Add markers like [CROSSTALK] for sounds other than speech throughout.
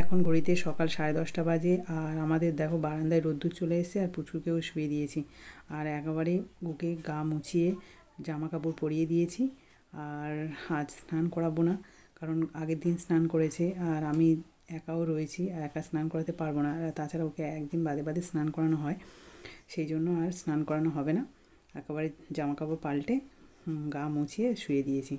এখন ঘড়িতে সকাল সাড়ে দশটা বাজে আর আমাদের দেখো বারান্দায় রোদ্দুর চলে এসেছে আর পুচুরকেও শুয়ে দিয়েছি আর একেবারে ওকে গা মুছিয়ে জামা কাপড় পরিয়ে দিয়েছি আর আজ স্নান করাবো না কারণ আগের দিন স্নান করেছে আর আমি একাও রয়েছি আর একা স্নান করাতে পারবো না আর তাছাড়া ওকে একদিন বাদে বাদে স্নান করানো হয় সেই জন্য আর স্নান করানো হবে না একেবারে জামা কাপড় পাল্টে গা মুছিয়ে শুয়ে দিয়েছি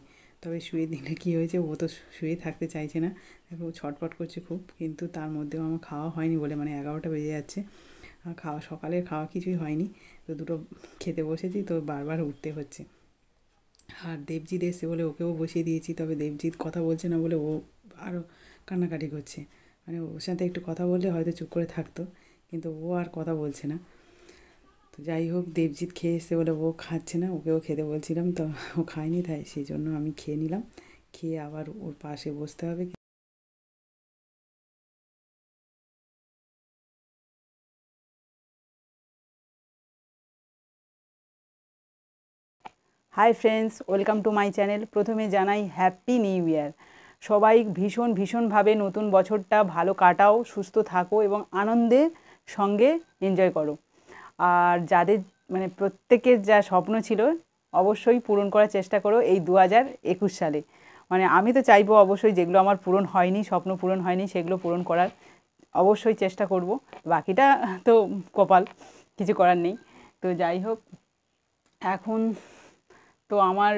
তবে শুয়ে দিলে কি হয়েছে ও তো শুয়ে থাকতে চাইছে না দেখো ছটপট করছে খুব কিন্তু তার মধ্যেও আমার খাওয়া হয়নি বলে মানে এগারোটা বেজে যাচ্ছে আর খাওয়া সকালের খাওয়া কিছুই হয়নি তো দুটো খেতে বসেছি তো বারবার উঠতে হচ্ছে আর দেবজিৎ এসে বলে ওকেও বসিয়ে দিয়েছি তবে দেবজিৎ কথা বলছে না বলে ও আরও কান্নাকাটি করছে মানে ওর সাথে একটু কথা বললে হয়তো চুপ করে থাকতো কিন্তু ও আর কথা বলছে না তো যাই হোক দেবজিৎ খেয়ে এসে বলে ও খাচ্ছে না ওকেও খেতে বলছিলাম তো ও খায়নি তাই সেই জন্য আমি খেয়ে নিলাম খেয়ে আবার ওর পাশে বসতে হবে hi friends welcome to my channel প্রথমে জানাই হ্যাপি নিউ ইয়ার সবাই ভীষণ ভীষণভাবে নতুন বছরটা ভালো কাটাও সুস্থ থাকো এবং আনন্দের সঙ্গে এনজয় করো আর যাদের মানে প্রত্যেকের যা স্বপ্ন ছিল অবশ্যই পূরণ করার চেষ্টা করো এই দু হাজার একুশ সালে মানে আমি তো চাইবো অবশ্যই যেগুলো আমার পূরণ হয়নি স্বপ্ন পূরণ হয়নি সেগুলো পূরণ করার অবশ্যই চেষ্টা করব বাকিটা তো কপাল কিছু করার নেই তো যাই হোক এখন তো আমার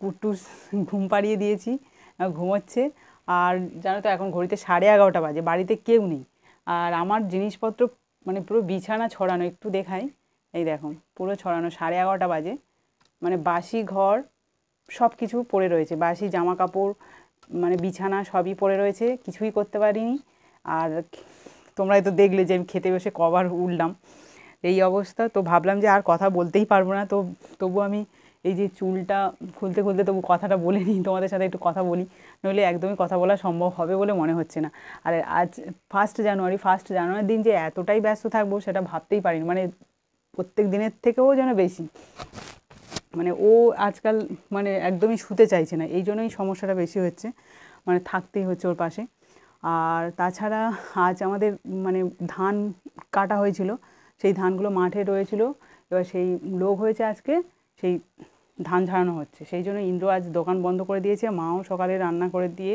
কুটুস ঘুম পাড়িয়ে দিয়েছি ঘুমোচ্ছে আর জানো তো এখন ঘড়িতে সাড়ে এগারোটা বাজে বাড়িতে কেউ নেই আর আমার জিনিসপত্র মানে পুরো বিছানা ছড়ানো একটু দেখাই এই দেখো পুরো ছড়ানো সাড়ে এগারোটা বাজে মানে বাসি ঘর সব কিছু পড়ে রয়েছে বাসি জামা কাপড় মানে বিছানা সবই পড়ে রয়েছে কিছুই করতে পারিনি আর তোমরাই তো দেখলে যে আমি খেতে বসে কবার উঠলাম এই অবস্থা তো ভাবলাম যে আর কথা বলতেই পারবো না তো তবু আমি এই যে চুলটা খুলতে খুলতে তবু কথাটা বলে নিই তোমাদের সাথে একটু কথা বলি নইলে একদমই কথা বলা সম্ভব হবে বলে মনে হচ্ছে না আর আজ ফার্স্ট জানুয়ারি ফার্স্ট জানুয়ারির দিন যে এতটাই ব্যস্ত থাকবো সেটা ভাবতেই পারিনি মানে প্রত্যেক দিনের থেকেও যেন বেশি মানে ও আজকাল মানে একদমই শুতে চাইছে না এই জন্যই সমস্যাটা বেশি হচ্ছে মানে থাকতেই হচ্ছে ওর পাশে আর তাছাড়া আজ আমাদের মানে ধান কাটা হয়েছিল সেই ধানগুলো মাঠে রয়েছিল এবার সেই লোক হয়েছে আজকে সেই ধান ঝাড়ানো হচ্ছে সেই জন্য ইন্দ্র আজ দোকান বন্ধ করে দিয়েছে মাও সকালে রান্না করে দিয়ে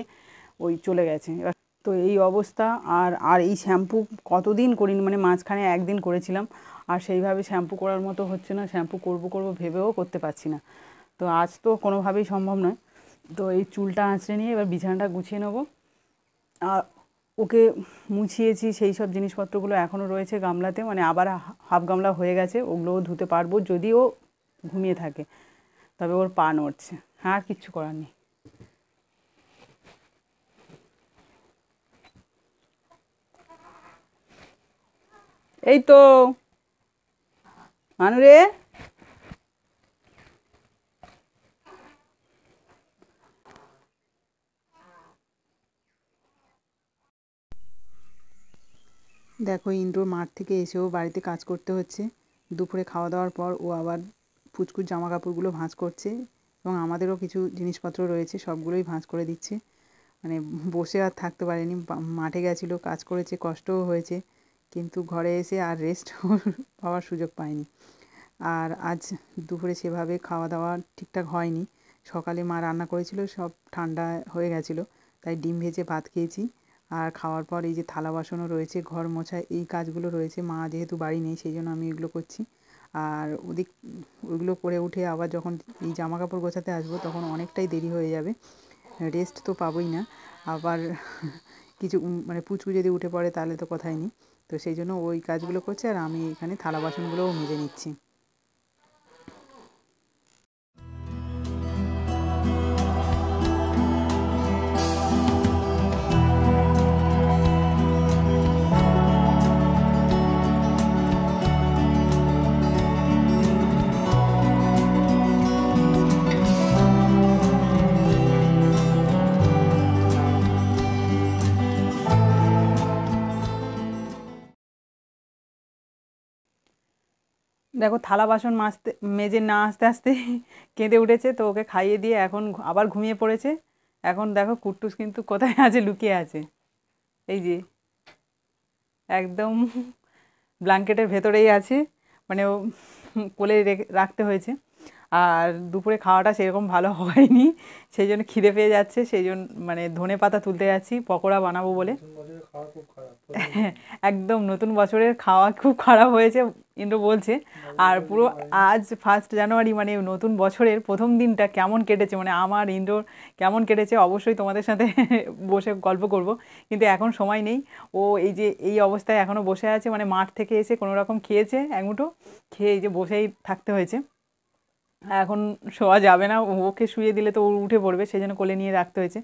ওই চলে গেছে এবার তো এই অবস্থা আর আর এই শ্যাম্পু কতদিন করিনি মানে মাঝখানে একদিন করেছিলাম আর সেইভাবে শ্যাম্পু করার মতো হচ্ছে না শ্যাম্পু করব করব ভেবেও করতে পারছি না তো আজ তো কোনোভাবেই সম্ভব নয় তো এই চুলটা আঁচড়ে নিয়ে এবার বিছানাটা গুছিয়ে নেবো আর ওকে মুছিয়েছি সেই সব জিনিসপত্রগুলো এখনও রয়েছে গামলাতে মানে আবার হাফ গামলা হয়ে গেছে ওগুলোও ধুতে পারবো যদিও ঘুমিয়ে থাকে তবে ওর পা নড়ছে আর কিচ্ছু করার নেই এই তো মানুরে দেখো ইন্দ্র মাঠ থেকে এসেও বাড়িতে কাজ করতে হচ্ছে দুপুরে খাওয়া দাওয়ার পর ও আবার ফুচকুর জামা কাপড়গুলো ভাঁজ করছে এবং আমাদেরও কিছু জিনিসপত্র রয়েছে সবগুলোই ভাঁজ করে দিচ্ছে মানে বসে আর থাকতে পারেনি মাঠে গেছিলো কাজ করেছে কষ্টও হয়েছে কিন্তু ঘরে এসে আর রেস্ট [LAUGHS] পাওয়ার সুযোগ পায়নি আর আজ দুপুরে সেভাবে খাওয়া দাওয়া ঠিকঠাক হয়নি সকালে মা রান্না করেছিল সব ঠান্ডা হয়ে গেছিল তাই ডিম ভেজে ভাত খেয়েছি আর খাওয়ার পর এই যে থালা বাসনও রয়েছে ঘর মোছা এই কাজগুলো রয়েছে মা যেহেতু বাড়ি নেই সেই জন্য আমি এগুলো করছি আর ওদিক ওইগুলো করে উঠে আবার যখন এই জামা কাপড় গোছাতে আসবো তখন অনেকটাই দেরি হয়ে যাবে রেস্ট তো পাবোই না আবার কিছু মানে পুচকু যদি উঠে পড়ে তাহলে তো কথাই নেই তো সেই জন্য ওই কাজগুলো করছে আর আমি এখানে থালা বাসনগুলোও মেজে নিচ্ছি দেখো থালা বাসন মাজতে মেজে না আস্তে আস্তে [LAUGHS] কেঁদে উঠেছে তো ওকে খাইয়ে দিয়ে এখন আবার ঘুমিয়ে পড়েছে এখন দেখো কুট্টুস কিন্তু কোথায় আছে লুকিয়ে আছে এই যে একদম [LAUGHS] ব্ল্যাঙ্কেটের ভেতরেই আছে মানে ও [LAUGHS] কোলে রাখতে হয়েছে আর দুপুরে খাওয়াটা সেরকম ভালো হয়নি সেই জন্য খিদে পেয়ে যাচ্ছে সেই জন্য মানে ধনে পাতা তুলতে যাচ্ছি পকোড়া বানাবো বলে খাওয়া খুব খারাপ [LAUGHS] একদম নতুন বছরের খাওয়া খুব খারাপ হয়েছে ইন্দ্র বলছে আর পুরো আজ ফার্স্ট জানুয়ারি মানে নতুন বছরের প্রথম দিনটা কেমন কেটেছে মানে আমার ইন্দ্র কেমন কেটেছে অবশ্যই তোমাদের সাথে [LAUGHS] বসে গল্প করব কিন্তু এখন সময় নেই ও এই যে এই অবস্থায় এখনও বসে আছে মানে মাঠ থেকে এসে কোনো রকম খেয়েছে এক খেয়ে এই যে বসেই থাকতে হয়েছে এখন শোয়া যাবে না ওকে শুয়ে দিলে তো ও উঠে পড়বে সেই জন্য কোলে নিয়ে রাখতে হয়েছে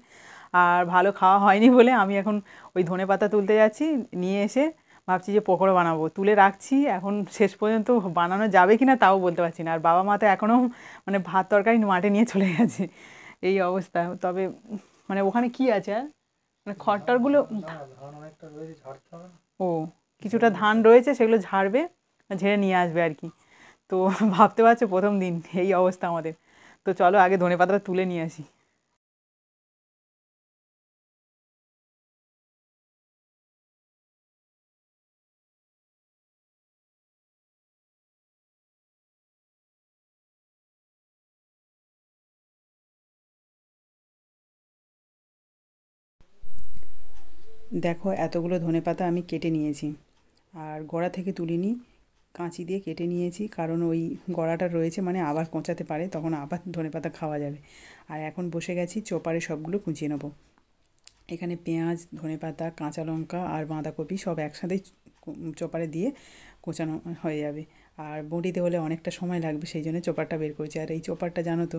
আর ভালো খাওয়া হয়নি বলে আমি এখন ওই ধনে পাতা তুলতে যাচ্ছি নিয়ে এসে ভাবছি যে পকোড়া বানাবো তুলে রাখছি এখন শেষ পর্যন্ত বানানো যাবে কি না তাও বলতে পারছি না আর বাবা মা তো এখনও মানে ভাত তরকারি মাঠে নিয়ে চলে গেছে এই অবস্থা তবে মানে ওখানে কি আছে আর মানে খড়টরগুলো ও কিছুটা ধান রয়েছে সেগুলো ঝাড়বে ঝেড়ে নিয়ে আসবে আর কি তো ভাবতে পারছো প্রথম দিন এই অবস্থা আমাদের তো চলো আগে ধনে পাতাটা তুলে নিয়ে আসি দেখো এতগুলো ধনে পাতা আমি কেটে নিয়েছি আর গড়া থেকে তুলিনি কাঁচি দিয়ে কেটে নিয়েছি কারণ ওই গড়াটা রয়েছে মানে আবার কোঁচাতে পারে তখন আবার ধনে পাতা খাওয়া যাবে আর এখন বসে গেছি চোপারে সবগুলো কুঁচিয়ে নেবো এখানে পেঁয়াজ ধনে পাতা কাঁচা লঙ্কা আর বাঁধাকপি সব একসাথেই চোপারে দিয়ে কোঁচানো হয়ে যাবে আর বঁটিতে হলে অনেকটা সময় লাগবে সেই জন্য চোপারটা বের করেছি আর এই চোপারটা জানো তো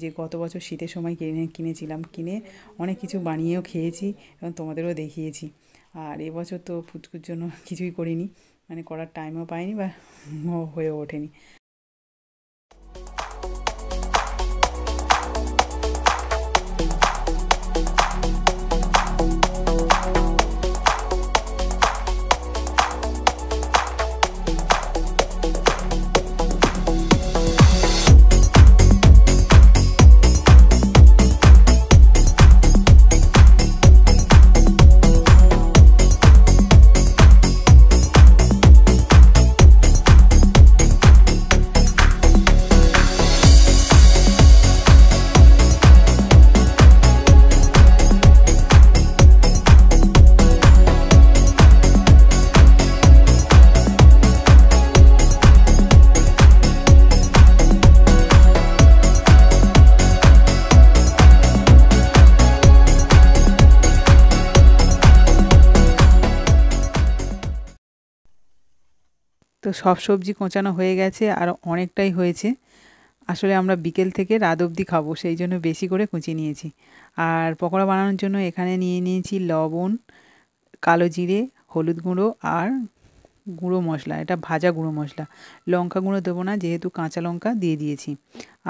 যে গত বছর শীতের সময় কিনে কিনেছিলাম কিনে অনেক কিছু বানিয়েও খেয়েছি এবং তোমাদেরও দেখিয়েছি আর এবছর তো ফুচকুর জন্য কিছুই করিনি মানে করার টাইমও পাইনি বা হয়ে ওঠেনি তো সব সবজি কোঁচানো হয়ে গেছে আর অনেকটাই হয়েছে আসলে আমরা বিকেল থেকে রাত অবধি খাবো সেই জন্য বেশি করে কুঁচিয়ে নিয়েছি আর পকোড়া বানানোর জন্য এখানে নিয়ে নিয়েছি লবণ কালো জিরে হলুদ গুঁড়ো আর গুঁড়ো মশলা এটা ভাজা গুঁড়ো মশলা লঙ্কা গুঁড়ো দেবো না যেহেতু কাঁচা লঙ্কা দিয়ে দিয়েছি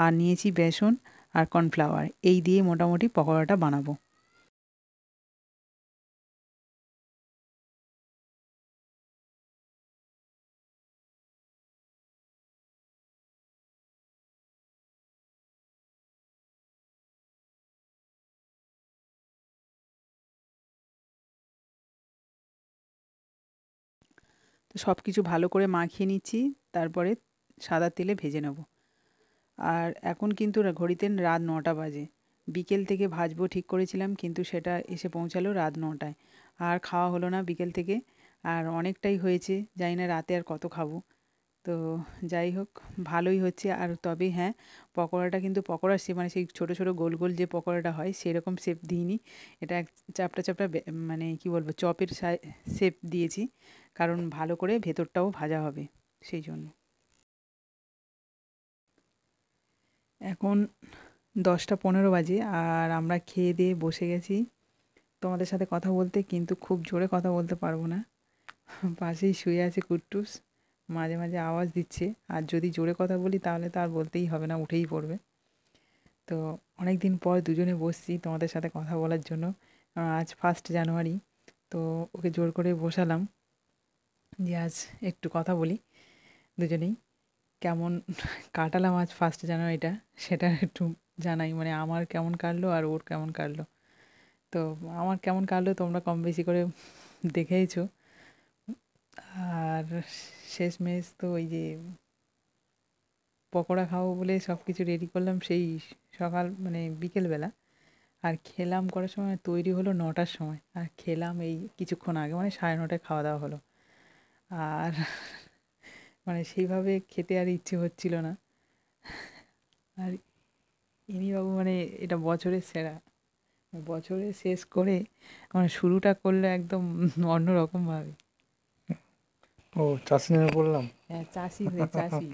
আর নিয়েছি বেসন আর কর্নফ্লাওয়ার এই দিয়ে মোটামুটি পকোড়াটা বানাবো তো সব কিছু ভালো করে মাখিয়ে নিচ্ছি তারপরে সাদা তেলে ভেজে নেব আর এখন কিন্তু ঘড়িতে রাত নটা বাজে বিকেল থেকে ভাজবো ঠিক করেছিলাম কিন্তু সেটা এসে পৌঁছালো রাত নটায় আর খাওয়া হলো না বিকেল থেকে আর অনেকটাই হয়েছে জানি না রাতে আর কত খাবো তো যাই হোক ভালোই হচ্ছে আর তবে হ্যাঁ পকোড়াটা কিন্তু পকোড়া সে মানে সেই ছোটো ছোটো গোল গোল যে পকোড়াটা হয় সেরকম শেপ দিইনি এটা চাপটা চাপটা মানে কি বলবো চপের শেপ দিয়েছি কারণ ভালো করে ভেতরটাও ভাজা হবে সেই জন্য এখন দশটা পনেরো বাজে আর আমরা খেয়ে দিয়ে বসে গেছি তোমাদের সাথে কথা বলতে কিন্তু খুব জোরে কথা বলতে পারবো না পাশেই শুয়ে আছে কুট্টুস মাঝে মাঝে আওয়াজ দিচ্ছে আর যদি জোরে কথা বলি তাহলে তো আর বলতেই হবে না উঠেই পড়বে তো অনেক দিন পর দুজনে বসছি তোমাদের সাথে কথা বলার জন্য আজ ফার্স্ট জানুয়ারি তো ওকে জোর করে বসালাম যে আজ একটু কথা বলি দুজনেই কেমন কাটালাম আজ ফার্স্ট জানুয়ারিটা সেটা একটু জানাই মানে আমার কেমন কাটলো আর ওর কেমন কাটলো তো আমার কেমন কাটলো তোমরা কম বেশি করে দেখেইছো আর শেষমেশ তো ওই যে পকোড়া খাবো বলে সব কিছু রেডি করলাম সেই সকাল মানে বিকেলবেলা আর খেলাম করার সময় তৈরি হলো নটার সময় আর খেলাম এই কিছুক্ষণ আগে মানে সাড়ে নটায় খাওয়া দাওয়া হলো আর মানে সেইভাবে খেতে আর ইচ্ছে হচ্ছিল না আর ইনিবাবু মানে এটা বছরের সেরা বছরে শেষ করে মানে শুরুটা করলে একদম অন্যরকমভাবে ও চাষি নেমে পড়লাম হ্যাঁ চাষি হয়ে চাষি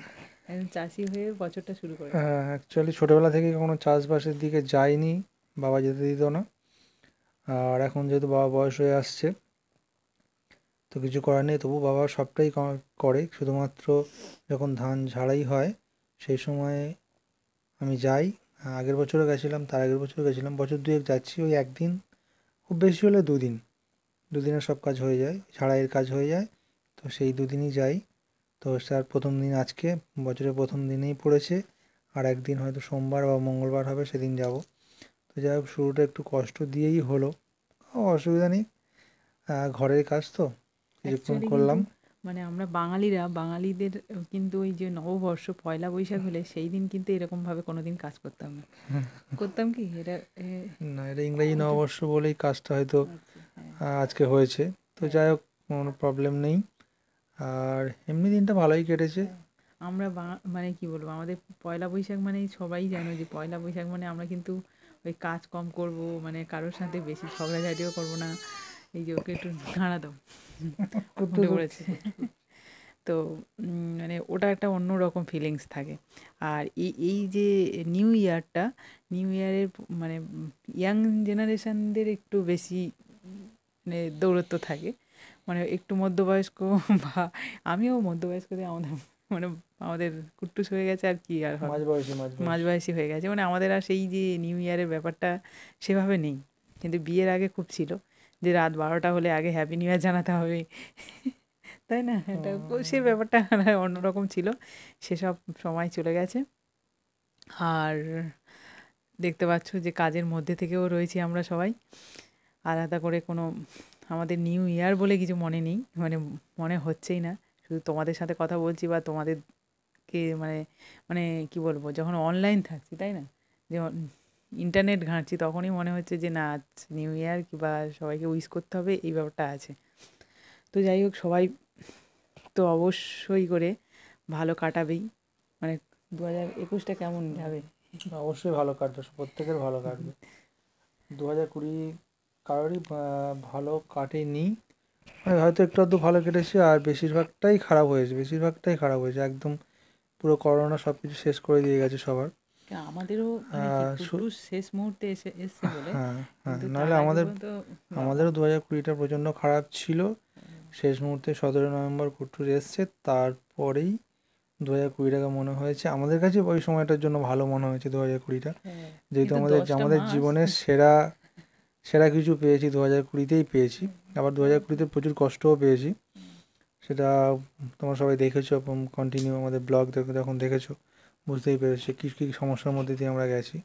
চাষি হয়ে বছরটা শুরু করে হ্যাঁ অ্যাকচুয়ালি ছোটোবেলা থেকে কখনো চাষবাসের দিকে যাইনি বাবা যেতে দিত না আর এখন যেহেতু বাবা বয়স হয়ে আসছে তো কিছু করার নেই তবু বাবা সবটাই করে শুধুমাত্র যখন ধান ঝাড়াই হয় সেই সময়ে আমি যাই আগের বছরও গেছিলাম তার আগের বছরও গেছিলাম বছর দুয়েক যাচ্ছি ওই একদিন খুব বেশি হলে দুদিন দুদিনের সব কাজ হয়ে যায় ঝাড়াইয়ের কাজ হয়ে যায় তো সেই দুদিনই যাই তো স্যার প্রথম দিন আজকে বছরের প্রথম দিনেই পড়েছে আর একদিন হয়তো সোমবার বা মঙ্গলবার হবে সেদিন যাব তো যাই হোক শুরুটা একটু কষ্ট দিয়েই হলো অসুবিধা নেই ঘরের কাজ তো কিছুক্ষণ করলাম মানে আমরা বাঙালিরা বাঙালিদের কিন্তু ওই যে নববর্ষ পয়লা বৈশাখ হলে সেই দিন কিন্তু এরকম ভাবে কোনোদিন কাজ করতাম না [LAUGHS] করতাম কি এটা না এটা ইংরেজি নববর্ষ বলেই কাজটা হয়তো আচ্ছা, হ্যাঁ। আজকে হয়েছে তো যাই হোক কোনো প্রবলেম নেই আর এমনি দিনটা ভালোই কেটেছে আমরা মানে কি বলবো আমাদের পয়লা বৈশাখ মানে সবাই জানো যে পয়লা বৈশাখ মানে আমরা কিন্তু ওই কাজ কম করব মানে কারোর সাথে বেশি ঝগড়াঝাটিও করব না এই যে ওকে একটু দাঁড়া দাও [LAUGHS] উঠে পড়েছে তো মানে ওটা একটা অন্য রকম ফিলিংস থাকে আর এই এই যে নিউ ইয়ারটা নিউ ইয়ারের মানে ইয়াং জেনারেশানদের একটু বেশি মানে দৌরত্ব থাকে মানে একটু মধ্যবয়স্ক [LAUGHS] বা আমিও মধ্যবয়স্কদের আমাদের মানে আমাদের কুট্টুস হয়ে গেছে আর কি আর মাঝ বয়সী হয়ে গেছে মানে আমাদের আর সেই যে নিউ ইয়ারের ব্যাপারটা সেভাবে নেই কিন্তু বিয়ের আগে খুব ছিল যে রাত বারোটা হলে আগে হ্যাপি নিউ ইয়ার জানাতে হবে [LAUGHS] তাই না এটা সে ব্যাপারটা [LAUGHS] অন্যরকম ছিল সেসব সময় চলে গেছে আর দেখতে পাচ্ছ যে কাজের মধ্যে থেকেও রয়েছি আমরা সবাই আলাদা করে কোনো আমাদের নিউ ইয়ার বলে কিছু মনে নেই মানে মনে হচ্ছেই না শুধু তোমাদের সাথে কথা বলছি বা তোমাদেরকে মানে মানে কি বলবো যখন অনলাইন থাকছি তাই না যে ইন্টারনেট ঘাঁটছি তখনই মনে হচ্ছে যে না নিউ ইয়ার কিংবা সবাইকে উইশ করতে হবে এই ব্যাপারটা আছে তো যাই হোক সবাই তো অবশ্যই করে ভালো কাটাবেই মানে দু হাজার একুশটা কেমন যাবে অবশ্যই ভালো কাটবে প্রত্যেকের ভালো কাটবে দু হাজার কুড়ি কারোরই ভালো কাটেনি হয়তো একটু আধটু ভালো কেটেছে আর বেশিরভাগটাই খারাপ হয়েছে বেশিরভাগটাই খারাপ হয়েছে একদম পুরো করোনা সব কিছু শেষ করে দিয়ে গেছে সবার আমাদেরও মানে শেষ মুহূর্তে এসে এসছে বলে হ্যাঁ, হ্যাঁ, নাহলে আমাদের আমাদেরও দু হাজার কুড়িটা প্রচণ্ড খারাপ ছিল হ্যাঁ। শেষ মুহূর্তে সতেরো নভেম্বর কুট্টুর এসছে তারপরেই দু হাজার কুড়ি টাকা মনে হয়েছে আমাদের কাছে ওই সময়টার জন্য ভালো মনে হয়েছে দু হাজার কুড়িটা যেহেতু আমাদের আমাদের জীবনের সেরা সেরা কিছু পেয়েছি দু হাজার কুড়িতেই পেয়েছি আবার দু হাজার কুড়িতে প্রচুর কষ্টও পেয়েছি সেটা তোমরা সবাই দেখেছো এবং কন্টিনিউ আমাদের ব্লগ যখন দেখেছো বুঝতেই পেরেছি কী কী সমস্যার মধ্যে দিয়ে আমরা গেছি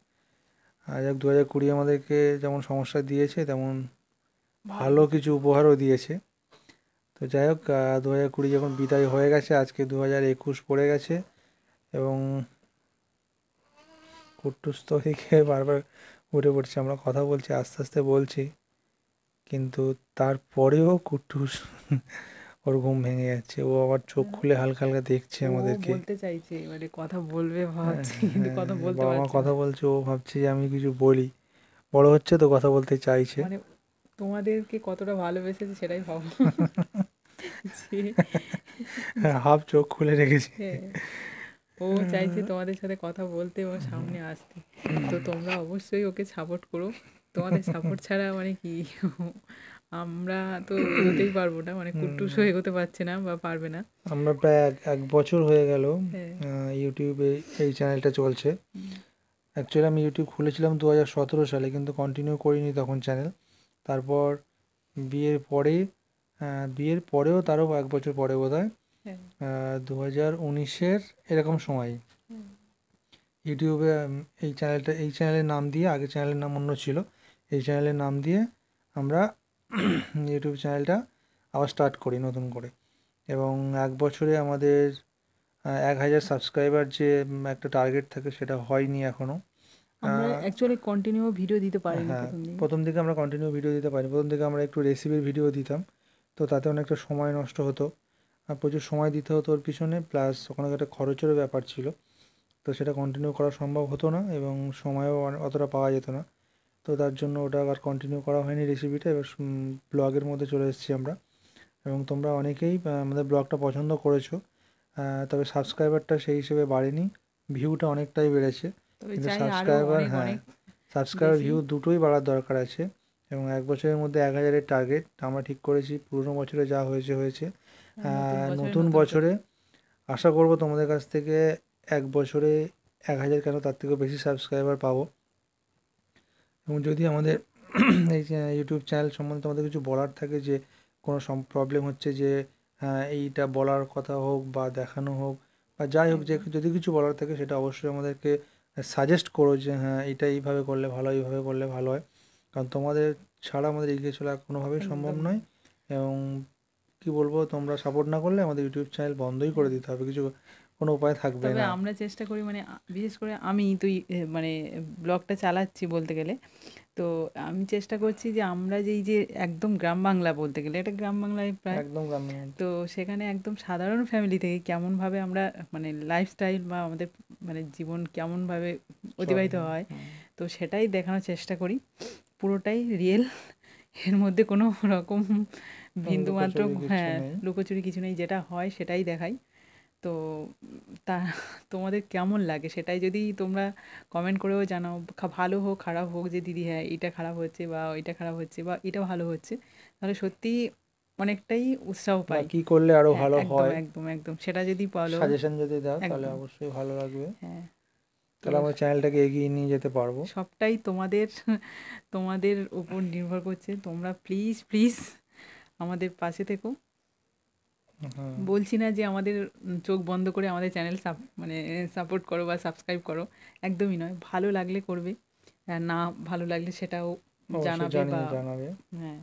আর যাক দু হাজার কুড়ি আমাদেরকে যেমন সমস্যা দিয়েছে তেমন ভালো কিছু উপহারও দিয়েছে তো যাই হোক দু হাজার কুড়ি যখন বিদায় হয়ে গেছে আজকে দু হাজার একুশ পড়ে গেছে এবং কুটুস্থ থেকে বারবার উঠে পড়ছি আমরা কথা বলছি আস্তে আস্তে বলছি কিন্তু তারপরেও কুট্টুস [LAUGHS] ওর ঘুম ভেঙে যাচ্ছে ও আবার চোখ হ্যাঁ। খুলে হালকা হালকা দেখছে আমাদেরকে বলতে চাইছে মানে কথা বলবে হ্যাঁ, ভাবছে কিন্তু হ্যাঁ, কথা বলতে বাবা কথা বলছে ও ভাবছে যে আমি কিছু বলি বড় হচ্ছে তো কথা বলতে চাইছে মানে তোমাদেরকে কতটা ভালোবেসেছে সেটাই ভাবো [LAUGHS] হাফ চোখ খুলে রেখেছে ও চাইছে তোমাদের সাথে কথা বলতে এবং সামনে আসতে তো তোমরা অবশ্যই ওকে সাপোর্ট করো তোমাদের সাপোর্ট ছাড়া মানে কি আমরা তো এগোতেই পারবো না মানে হয়ে এগোতে পারছে না বা পারবে না আমরা প্রায় এক বছর হয়ে গেল ইউটিউবে হ্যাঁ। এই চ্যানেলটা চলছে অ্যাকচুয়ালি আমি ইউটিউব খুলেছিলাম দু হাজার সতেরো সালে কিন্তু কন্টিনিউ করিনি তখন চ্যানেল তারপর বিয়ের পরে বিয়ের পরেও তারও এক বছর পরে বোধ হয় হ্যাঁ। দু হাজার উনিশের এরকম সময় ইউটিউবে এই চ্যানেলটা এই চ্যানেলের নাম দিয়ে আগে চ্যানেলের নাম অন্য ছিল এই চ্যানেলের নাম দিয়ে আমরা [CLEARS THROAT] ইউটিউব চ্যানেলটা আবার স্টার্ট করি নতুন করে এবং এক বছরে আমাদের এক হাজার সাবস্ক্রাইবার যে একটা টার্গেট থাকে সেটা হয়নি এখনও অ্যাকচুয়ালি কন্টিনিউ ভিডিও দিতে পারি হ্যাঁ প্রথম দিকে আমরা কন্টিনিউ ভিডিও দিতে পারি প্রথম দিকে আমরা একটু রেসিপির ভিডিও দিতাম তো তাতে অনেকটা সময় নষ্ট হতো প্রচুর সময় দিতে হতো ওর পিছনে প্লাস ওখানে একটা খরচেরও ব্যাপার ছিল তো সেটা কন্টিনিউ করা সম্ভব হতো না এবং সময়ও অতটা পাওয়া যেত না তো তার জন্য ওটা আর কন্টিনিউ করা হয়নি রেসিপিটা এবার ব্লগের মধ্যে চলে এসেছি আমরা এবং তোমরা অনেকেই আমাদের ব্লগটা পছন্দ করেছো তবে সাবস্ক্রাইবারটা সেই হিসেবে বাড়েনি ভিউটা অনেকটাই বেড়েছে কিন্তু সাবস্ক্রাইবার হ্যাঁ সাবস্ক্রাইবার ভিউ দুটোই বাড়ার দরকার আছে এবং এক বছরের মধ্যে এক হাজারের টার্গেট আমরা ঠিক করেছি পুরোনো বছরে যা হয়েছে হয়েছে হ্যাঁ, নতুন হ্যাঁ, বছরে আশা করব তোমাদের কাছ থেকে এক বছরে এক হাজার কেন তার থেকেও বেশি সাবস্ক্রাইবার পাবো এবং যদি আমাদের [CLEARS THROAT] এই ইউটিউব চ্যানেল সম্বন্ধে তোমাদের কিছু বলার থাকে যে কোনো সম প্রবলেম হচ্ছে যে হ্যাঁ এইটা বলার কথা হোক বা দেখানো হোক বা যাই হোক যে যদি কিছু বলার থাকে সেটা অবশ্যই আমাদেরকে সাজেস্ট করো যে হ্যাঁ এটা এইভাবে করলে ভালো এইভাবে করলে ভালো হয় কারণ তোমাদের ছাড়া আমাদের এগিয়ে চলা কোনোভাবেই সম্ভব নয় এবং কি বলবো তোমরা সাপোর্ট না করলে আমাদের ইউটিউব চ্যানেল বন্ধই করে দিতে হবে কিছু কোনো উপায় থাকবে না আমরা চেষ্টা করি মানে বিশেষ করে আমি তো মানে ব্লগটা চালাচ্ছি বলতে গেলে তো আমি চেষ্টা করছি যে আমরা যেই যে একদম গ্রাম বাংলা বলতে গেলে এটা গ্রাম বাংলায় প্রায় একদম গ্রাম তো সেখানে একদম সাধারণ ফ্যামিলি থেকে কেমনভাবে আমরা মানে লাইফস্টাইল বা আমাদের মানে জীবন কেমনভাবে অতিবাহিত হয় তো সেটাই দেখানোর চেষ্টা করি পুরোটাই রিয়েল এর মধ্যে কোনো রকম বিন্দু মাত্র হ্যাঁ লুকোচুরি কিছু নেই যেটা হয় সেটাই দেখাই তো তা তোমাদের কেমন লাগে সেটাই যদি তোমরা কমেন্ট করেও জানাও ভালো হোক খারাপ হোক যে দিদি হ্যাঁ এটা খারাপ হচ্ছে বা ওইটা খারাপ হচ্ছে বা এটা ভালো হচ্ছে তাহলে সত্যি অনেকটাই উৎসাহ পাই কি করলে আরো হ্যাঁ, ভালো হয় একদম একদম সেটা যদি বলো সাজেশন যদি দাও তাহলে অবশ্যই ভালো লাগবে হ্যাঁ তাহলে আমার চ্যানেলটাকে এগিয়ে নিয়ে যেতে পারবো সবটাই তোমাদের তোমাদের উপর নির্ভর করছে তোমরা প্লিজ প্লিজ আমাদের পাশে থেকো বলছি না যে আমাদের চোখ বন্ধ করে আমাদের চ্যানেল মানে সাপোর্ট করো বা সাবস্ক্রাইব করো একদমই নয় ভালো লাগলে করবে না ভালো লাগলে সেটাও জানাবে বা হ্যাঁ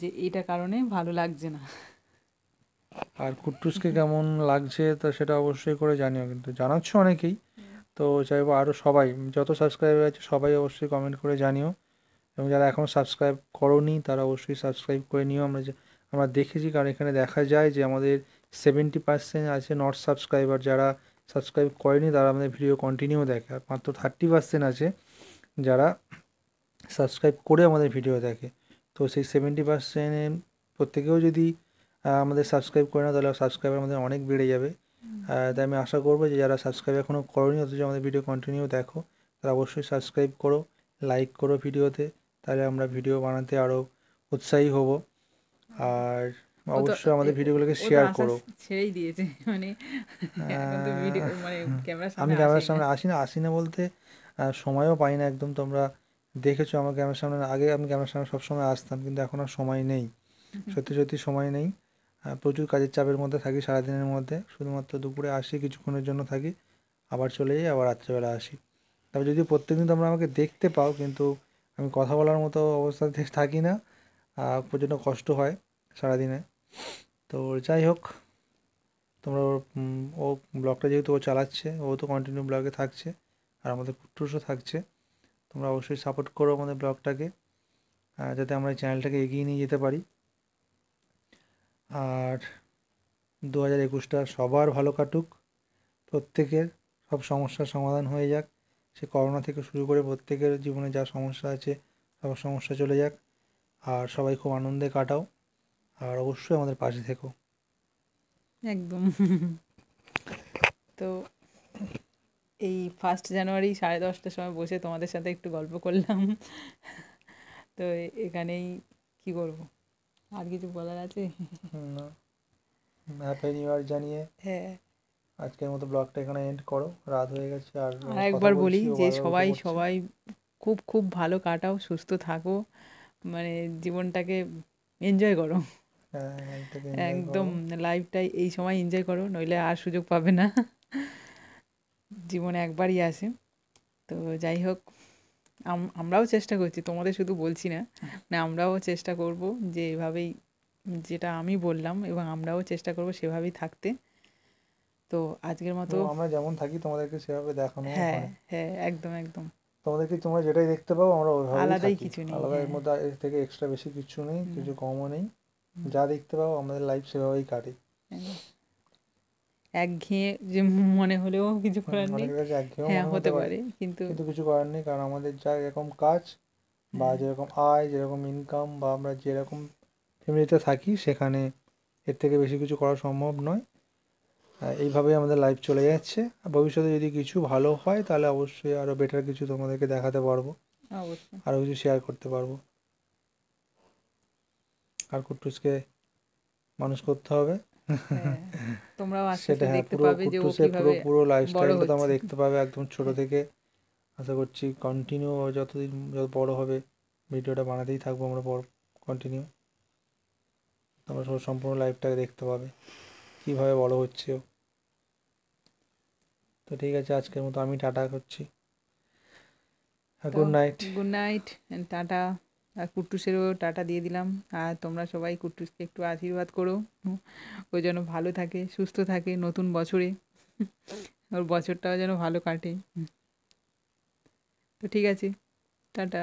যে এটা কারণে ভালো লাগছে না আর কুট্টুসকে কেমন লাগছে তো সেটা অবশ্যই করে জানিও কিন্তু জানাচ্ছ অনেকেই হ্যাঁ। তো চাইবো আরও সবাই যত সাবস্ক্রাইবার আছে সবাই অবশ্যই কমেন্ট করে জানিও এবং যারা এখনও সাবস্ক্রাইব করনি তারা অবশ্যই সাবস্ক্রাইব করে নিও আমরা যে আমরা দেখেছি কারণ এখানে দেখা যায় যে আমাদের সেভেন্টি পার্সেন্ট আছে নট সাবস্ক্রাইবার যারা সাবস্ক্রাইব করেনি তারা আমাদের ভিডিও কন্টিনিউ দেখে আর মাত্র থার্টি পার্সেন্ট আছে যারা সাবস্ক্রাইব করে আমাদের ভিডিও দেখে তো সেই সেভেন্টি পার্সেন্ট প্রত্যেকেও যদি আমাদের সাবস্ক্রাইব করে না তাহলে সাবস্ক্রাইবার আমাদের অনেক বেড়ে যাবে তাই আমি আশা করবো যে যারা সাবস্ক্রাইব এখনও নি অথচ আমাদের ভিডিও কন্টিনিউ দেখো তারা অবশ্যই সাবস্ক্রাইব করো লাইক করো ভিডিওতে তাহলে আমরা ভিডিও বানাতে আরও উৎসাহী হব আর অবশ্যই আমাদের ভিডিওগুলোকে শেয়ার করো ছেড়েই দিয়েছে মানে, মানে আমি ক্যামেরার সামনে আসি না আসি না বলতে সময়ও পাই না একদম তোমরা দেখেছো আমার ক্যামেরার সামনে আগে আমি ক্যামেরার সামনে সবসময় আসতাম কিন্তু এখন আর সময় নেই সত্যি সত্যি সময় নেই প্রচুর কাজের চাপের মধ্যে থাকি সারাদিনের মধ্যে শুধুমাত্র দুপুরে আসি কিছুক্ষণের জন্য থাকি আবার চলে যাই আবার রাত্রেবেলা আসি তবে যদি প্রত্যেকদিন তোমরা আমাকে দেখতে পাও কিন্তু আমি কথা বলার মতো অবস্থাতে থাকি না পর্যন্ত কষ্ট হয় সারাদিনে তো যাই হোক তোমরা ওর ও ব্লগটা যেহেতু ও চালাচ্ছে ও তো কন্টিনিউ ব্লগে থাকছে আর আমাদের পুট্টুসও থাকছে তোমরা অবশ্যই সাপোর্ট করো আমাদের ব্লগটাকে যাতে আমরা চ্যানেলটাকে এগিয়ে নিয়ে যেতে পারি আর দু হাজার একুশটা সবার ভালো কাটুক প্রত্যেকের সব সমস্যার সমাধান হয়ে যাক সে করোনা থেকে শুরু করে প্রত্যেকের জীবনে যা সমস্যা আছে সব সমস্যা চলে যাক আর সবাই খুব আনন্দে কাটাও আর অবশ্যই আমাদের পাশে থেকো একদম তো এই ফার্স্ট জানুয়ারি সাড়ে দশটার সময় বসে তোমাদের সাথে একটু গল্প করলাম তো এখানেই কি করব আর কিছু বলার আছে না জানিয়ে হ্যাঁ আজকের মতো ব্লগটা এখানে এন্ড করো রাত হয়ে গেছে আর একবার বলি যে সবাই সবাই খুব খুব ভালো কাটাও সুস্থ থাকো মানে জীবনটাকে এনজয় করো হ্যাঁ, একদম লাইফটাই এই সময় এনজয় করো নইলে আর সুযোগ পাবে না জীবন একবারই আসে তো যাই হোক আমরাও চেষ্টা করছি তোমাদের শুধু বলছি না মানে আমরাও চেষ্টা করব যে এভাবেই যেটা আমি বললাম এবং আমরাও চেষ্টা করব সেভাবেই থাকতে তো আজকের মতো আমরা যেমন থাকি তোমাদেরকে সেভাবে দেখানো হ্যাঁ হ্যাঁ একদম একদম তোমাদেরকে তোমরা যেটাই দেখতে পাও আমরা ওইভাবে আলাদাই কিছু নেই আলাদা এর হ্যাঁ। মধ্যে এর থেকে এক্সট্রা বেশি কিছু নেই কিছু কমও নেই যা দেখতে পাও আমাদের লাইফ সেভাবেই কাটে একঘেয়ে যে মনে হলেও কিছু করার নেই হ্যাঁ হতে পারে কিন্তু কিন্তু কিছু করার নেই কারণ আমাদের যা এরকম কাজ বা যেরকম আয় যেরকম ইনকাম বা আমরা যেরকম ফ্যামিলিতে থাকি সেখানে এর থেকে বেশি কিছু করা সম্ভব নয় হ্যাঁ, এইভাবে আমাদের লাইভ চলে যাচ্ছে ভবিষ্যতে যদি কিছু ভালো হয় তাহলে অবশ্যই আরও বেটার কিছু তোমাদেরকে দেখাতে পারবো আরো আরও কিছু শেয়ার করতে পারবো আর কুটুসকে মানুষ করতে হবে হ্যাঁ, হ্যাঁ, কিভাবে সেটা হ্যাঁ পুরো পুরো পুরো দেখতে পাবে একদম থেকে আশা করছি কন্টিনিউ যতদিন যত বড় হবে ভিডিওটা বানাতেই থাকবো আমরা কন্টিনিউ তোমরা সম্পূর্ণ লাইফটাকে দেখতে পাবে কীভাবে হচ্ছে তো ঠিক আছে আজকের মতো আমি টাটা করছি good night good night tata আর কুট্টুসেরও টাটা দিয়ে দিলাম আর তোমরা সবাই কুট্টুসকে একটু আশীর্বাদ করো ও যেন ভালো থাকে সুস্থ থাকে নতুন বছরে ওর বছরটাও যেন ভালো কাটে তো ঠিক আছে টাটা